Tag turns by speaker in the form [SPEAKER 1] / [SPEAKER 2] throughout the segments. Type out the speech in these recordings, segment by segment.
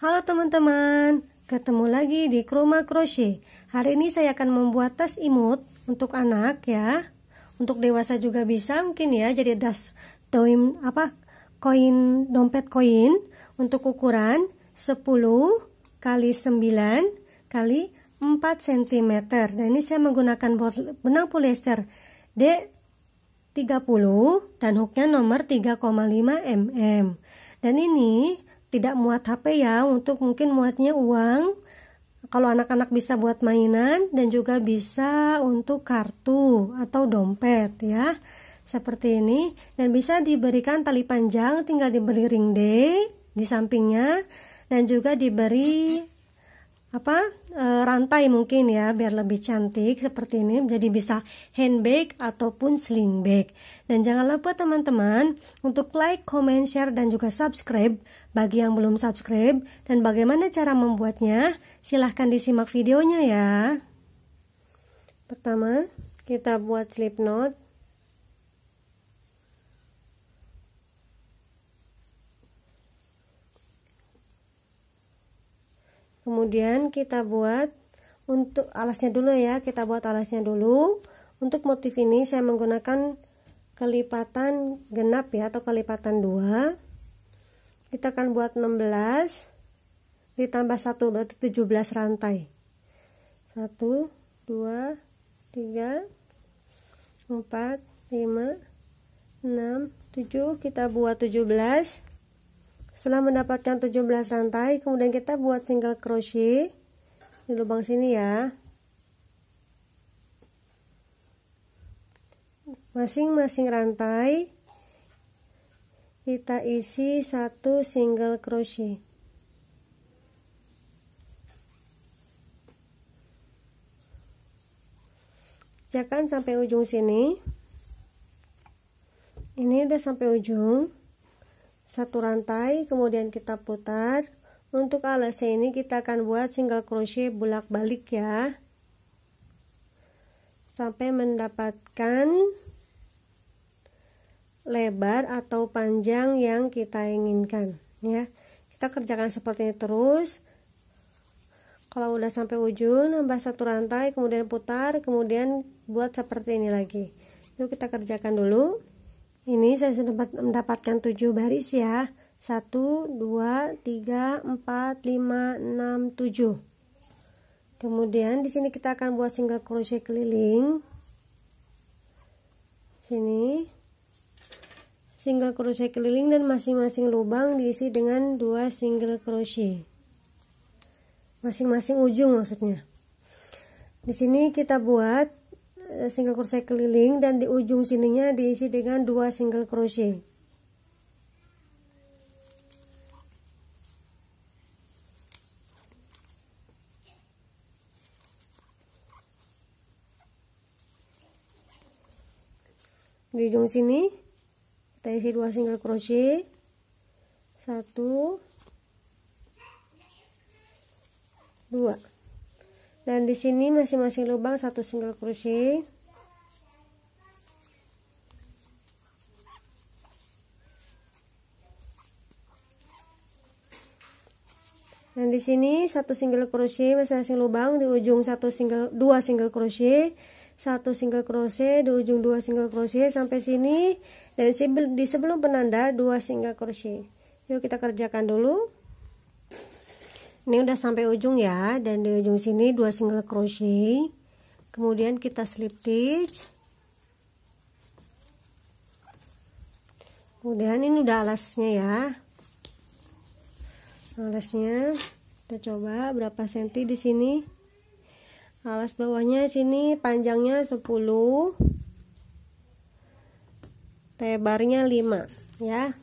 [SPEAKER 1] Halo teman-teman, ketemu lagi di Chroma Crochet. Hari ini saya akan membuat tas imut untuk anak ya. Untuk dewasa juga bisa mungkin ya. Jadi das doim apa? koin dompet koin untuk ukuran 10 kali 9 kali 4 cm. Dan ini saya menggunakan benang polyester D 30 dan hooknya nomor 3,5 mm dan ini tidak muat HP ya untuk mungkin muatnya uang kalau anak-anak bisa buat mainan dan juga bisa untuk kartu atau dompet ya seperti ini dan bisa diberikan tali panjang tinggal diberi ring D di sampingnya dan juga diberi apa e, rantai mungkin ya biar lebih cantik seperti ini jadi bisa handbag ataupun sling bag dan jangan lupa teman-teman untuk like, comment, share dan juga subscribe bagi yang belum subscribe dan bagaimana cara membuatnya, silahkan disimak videonya ya. Pertama, kita buat slip knot. Kemudian kita buat untuk alasnya dulu ya, kita buat alasnya dulu. Untuk motif ini saya menggunakan kelipatan genap ya atau kelipatan dua kita akan buat 16 ditambah 1 berarti 17 rantai 1 2 3 4 5 6 7 kita buat 17 setelah mendapatkan 17 rantai kemudian kita buat single crochet di lubang sini ya masing-masing rantai kita isi satu single crochet jangan sampai ujung sini ini udah sampai ujung satu rantai kemudian kita putar untuk alasnya ini kita akan buat single crochet bolak-balik ya sampai mendapatkan lebar atau panjang yang kita inginkan ya kita kerjakan seperti ini terus kalau udah sampai ujung nambah satu rantai kemudian putar kemudian buat seperti ini lagi yuk kita kerjakan dulu ini saya sudah mendapatkan 7 baris ya Satu, dua, tiga, empat, lima, enam, tujuh. kemudian di sini kita akan buat single crochet keliling sini single crochet keliling dan masing-masing lubang diisi dengan dua single crochet masing-masing ujung maksudnya di sini kita buat eh, single crochet keliling dan di ujung sininya diisi dengan dua single crochet di ujung sini kita isi dua single crochet satu dua dan di sini masing-masing lubang satu single crochet dan di sini satu single crochet masing-masing lubang di ujung satu single dua single crochet satu single crochet di ujung dua single crochet sampai sini dan di sebelum penanda dua single crochet yuk kita kerjakan dulu ini udah sampai ujung ya dan di ujung sini dua single crochet kemudian kita slip stitch kemudian ini udah alasnya ya alasnya kita coba berapa senti di sini alas bawahnya sini panjangnya 10 lebarnya 5 ya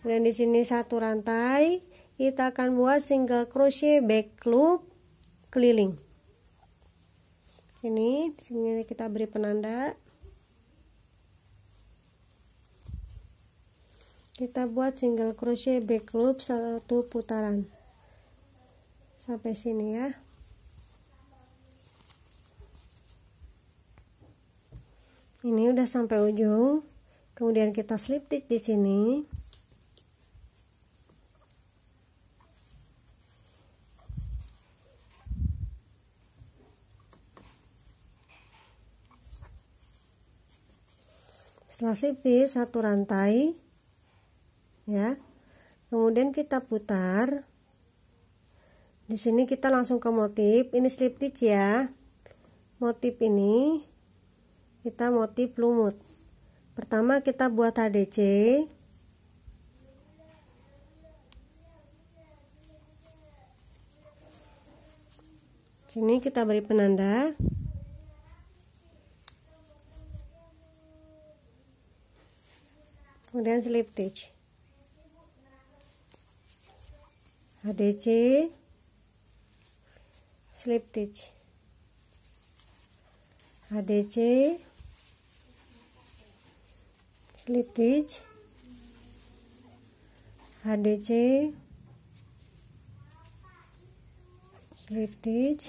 [SPEAKER 1] kemudian di sini satu rantai kita akan buat single crochet back loop keliling ini di sini kita beri penanda kita buat single crochet back loop satu putaran sampai sini ya ini udah sampai ujung kemudian kita slip stitch di sini setelah slip stitch satu rantai ya kemudian kita putar di sini kita langsung ke motif ini slip stitch ya motif ini kita motif lumut pertama kita buat HDC sini kita beri penanda kemudian slip stitch HDC slip stitch HDC slip stitch HDC slip stitch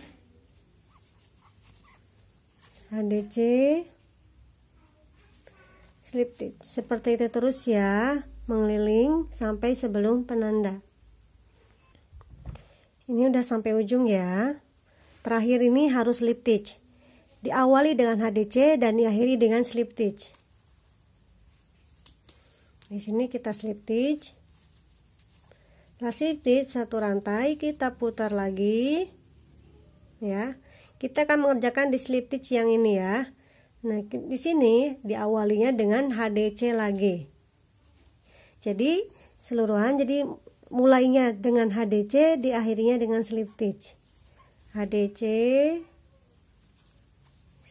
[SPEAKER 1] HDC slip stitch seperti itu terus ya mengeliling sampai sebelum penanda ini udah sampai ujung ya terakhir ini harus slip stitch diawali dengan HDC dan diakhiri dengan slip stitch di sini kita slip stitch setelah slip stitch satu rantai kita putar lagi ya kita akan mengerjakan di slip stitch yang ini ya nah di sini diawalinya dengan HDC lagi jadi seluruhan jadi mulainya dengan HDC diakhirinya dengan slip stitch HDC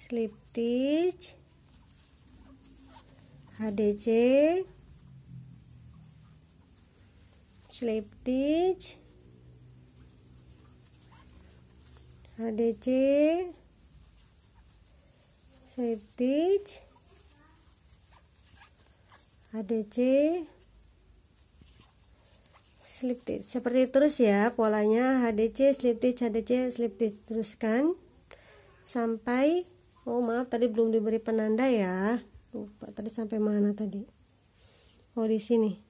[SPEAKER 1] slip stitch HDC slip stitch HDC slip stitch HDC slip stitch seperti terus ya polanya HDC slip stitch HDC slip stitch teruskan sampai oh maaf tadi belum diberi penanda ya lupa tadi sampai mana tadi oh di sini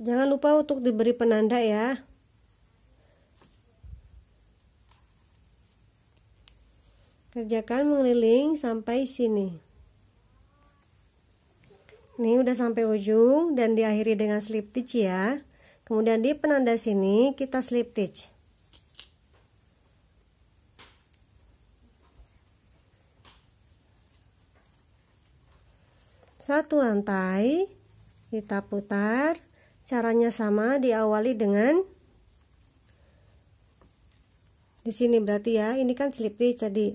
[SPEAKER 1] Jangan lupa untuk diberi penanda ya. Kerjakan mengeliling sampai sini. Ini udah sampai ujung dan diakhiri dengan slip stitch ya. Kemudian di penanda sini kita slip stitch. Satu rantai kita putar caranya sama diawali dengan di sini berarti ya ini kan slip stitch Jadi,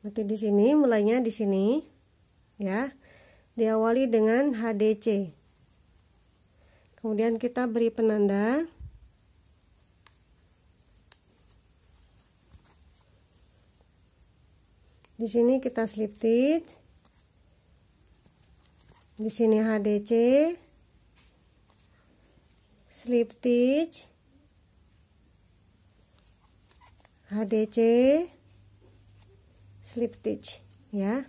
[SPEAKER 1] berarti di sini mulainya di sini ya diawali dengan HDC kemudian kita beri penanda di sini kita slip stitch di sini HDC slip stitch HDC slip stitch ya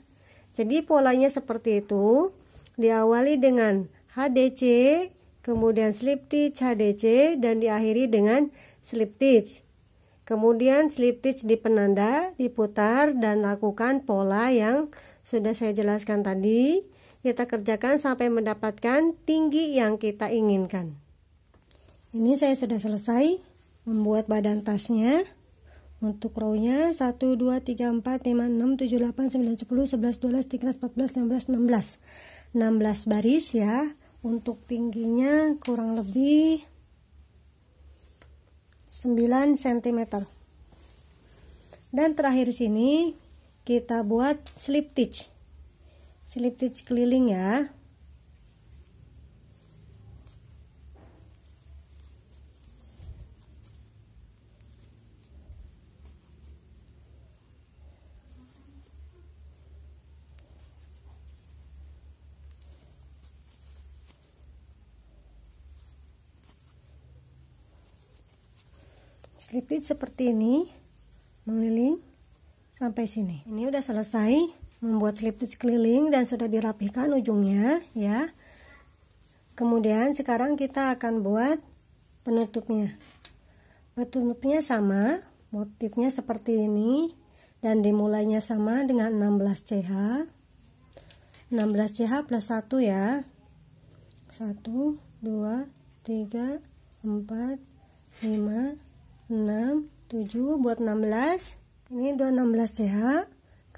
[SPEAKER 1] jadi polanya seperti itu diawali dengan HDC kemudian slip stitch HDC dan diakhiri dengan slip stitch kemudian slip stitch di penanda diputar dan lakukan pola yang sudah saya jelaskan tadi kita kerjakan sampai mendapatkan tinggi yang kita inginkan. Ini saya sudah selesai membuat badan tasnya. Untuk rownya 1, 2, 3, 4, 5, 6, 7, 8, 9, 10, 11, 12, 13, 14, 15, 16 16 baris ya Untuk tingginya kurang lebih 9 cm Dan terakhir sini kita buat slip stitch slip stitch keliling ya slip seperti ini mengeliling sampai sini ini udah selesai membuat slip stitch keliling dan sudah dirapikan ujungnya ya kemudian sekarang kita akan buat penutupnya penutupnya sama motifnya seperti ini dan dimulainya sama dengan 16 CH 16 CH plus 1 ya 1 2 3 4 5 6 7 buat 16 ini 2 16 CH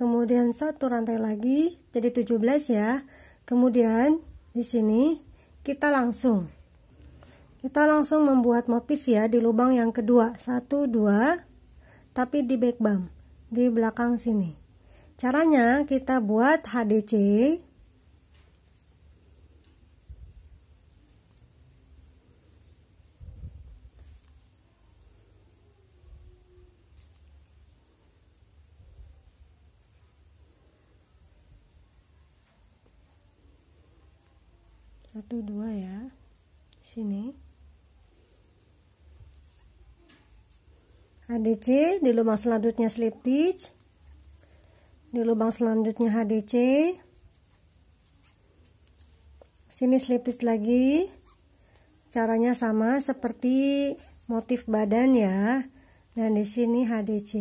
[SPEAKER 1] kemudian satu rantai lagi jadi 17 ya kemudian di sini kita langsung kita langsung membuat motif ya di lubang yang kedua 1 2 tapi di back bump di belakang sini caranya kita buat HDC HDC di lubang selanjutnya slip stitch di lubang selanjutnya HDC sini slip stitch lagi caranya sama seperti motif badan ya dan nah, di sini HDC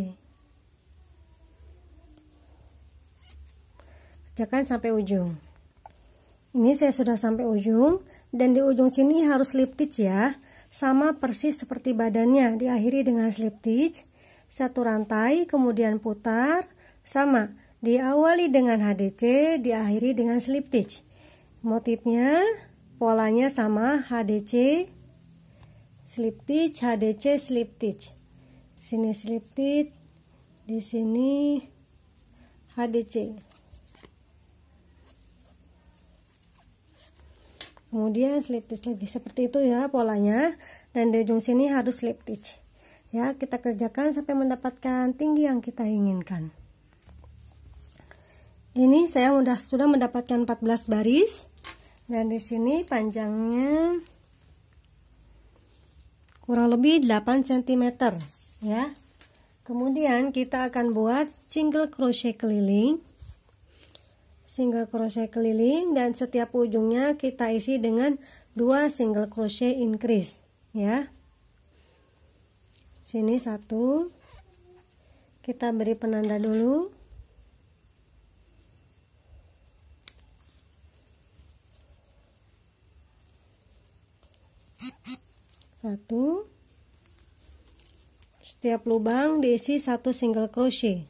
[SPEAKER 1] kerjakan sampai ujung ini saya sudah sampai ujung dan di ujung sini harus slip stitch ya sama persis seperti badannya diakhiri dengan slip stitch satu rantai kemudian putar sama diawali dengan HDC diakhiri dengan slip stitch motifnya polanya sama HDC slip stitch HDC slip stitch sini slip stitch di sini HDC kemudian slip stitch lagi seperti itu ya polanya dan di ujung sini harus slip stitch ya kita kerjakan sampai mendapatkan tinggi yang kita inginkan ini saya sudah sudah mendapatkan 14 baris dan di sini panjangnya kurang lebih 8 cm ya kemudian kita akan buat single crochet keliling single crochet keliling dan setiap ujungnya kita isi dengan dua single crochet increase ya sini satu kita beri penanda dulu satu setiap lubang diisi satu single crochet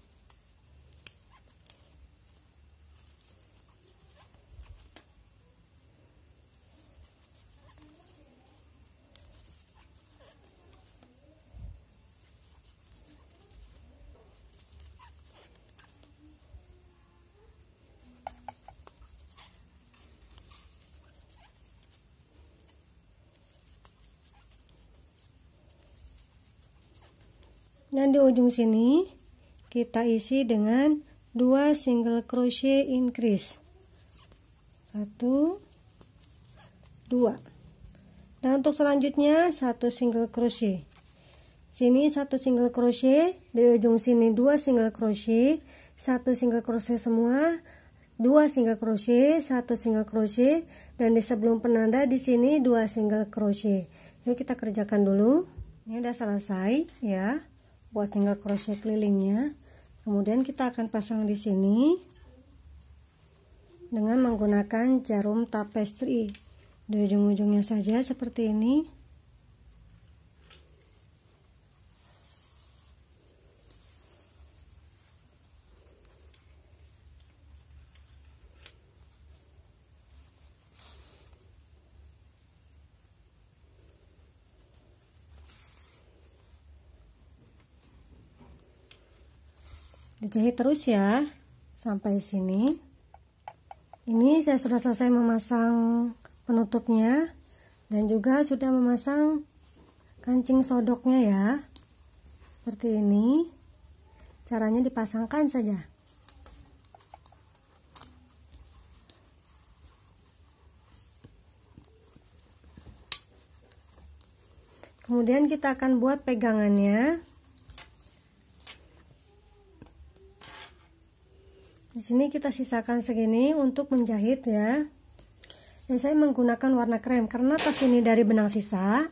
[SPEAKER 1] dan di ujung sini kita isi dengan dua single crochet increase satu dua dan untuk selanjutnya satu single crochet sini satu single crochet di ujung sini dua single crochet satu single crochet semua dua single crochet, satu single crochet dan di sebelum penanda di sini dua single crochet. Yuk kita kerjakan dulu. Ini udah selesai ya buat tinggal crochet kelilingnya kemudian kita akan pasang di sini dengan menggunakan jarum tapestri di ujung-ujungnya saja seperti ini dijahit terus ya sampai sini ini saya sudah selesai memasang penutupnya dan juga sudah memasang kancing sodoknya ya seperti ini caranya dipasangkan saja kemudian kita akan buat pegangannya sini kita sisakan segini untuk menjahit ya dan saya menggunakan warna krem karena tas ini dari benang sisa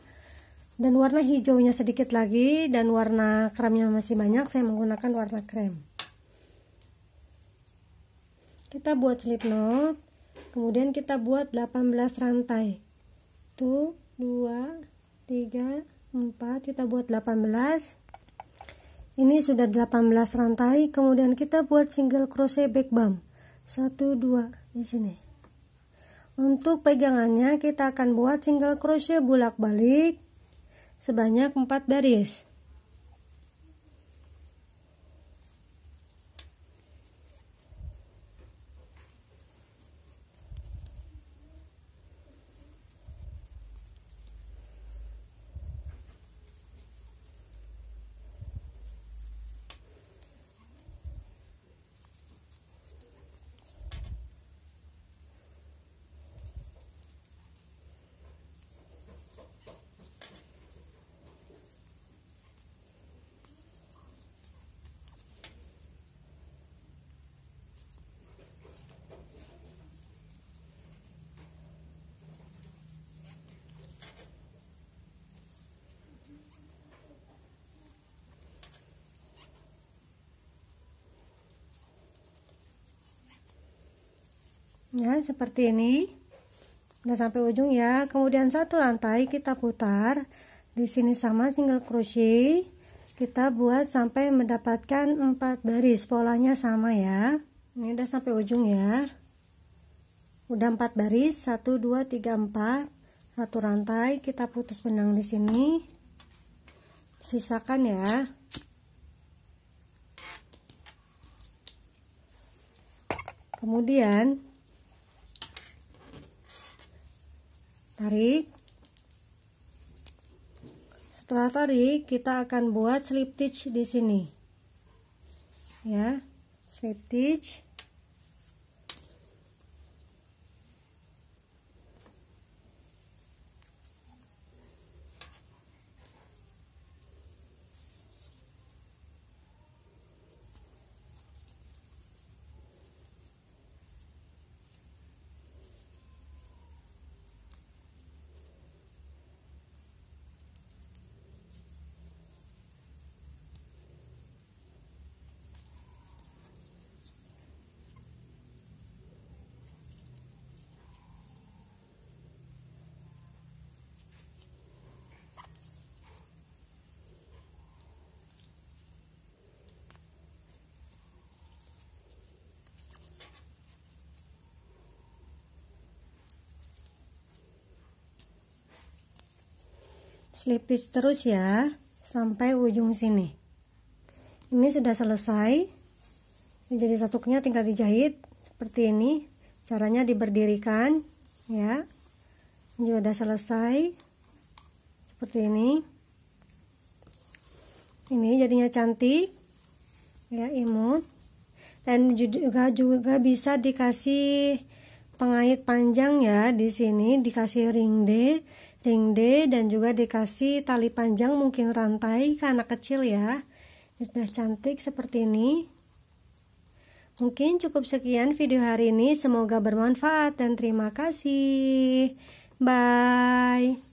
[SPEAKER 1] dan warna hijaunya sedikit lagi dan warna kremnya masih banyak saya menggunakan warna krem kita buat slip knot kemudian kita buat 18 rantai 1 2 3 4 kita buat 18 ini sudah 18 rantai kemudian kita buat single crochet back bump 1 2 di sini untuk pegangannya kita akan buat single crochet bulak balik sebanyak 4 baris ya seperti ini udah sampai ujung ya kemudian satu lantai kita putar di sini sama single crochet kita buat sampai mendapatkan empat baris polanya sama ya ini udah sampai ujung ya udah empat baris satu dua tiga empat satu rantai kita putus benang di sini sisakan ya kemudian tarik setelah tarik kita akan buat slip stitch di sini ya slip stitch slip stitch terus ya sampai ujung sini ini sudah selesai jadi satunya tinggal dijahit seperti ini caranya diberdirikan ya ini sudah selesai seperti ini ini jadinya cantik ya imut dan juga juga bisa dikasih pengait panjang ya di sini dikasih ring D D dan juga dikasih tali panjang mungkin rantai ke anak kecil ya ini sudah cantik seperti ini mungkin cukup sekian video hari ini semoga bermanfaat dan terima kasih bye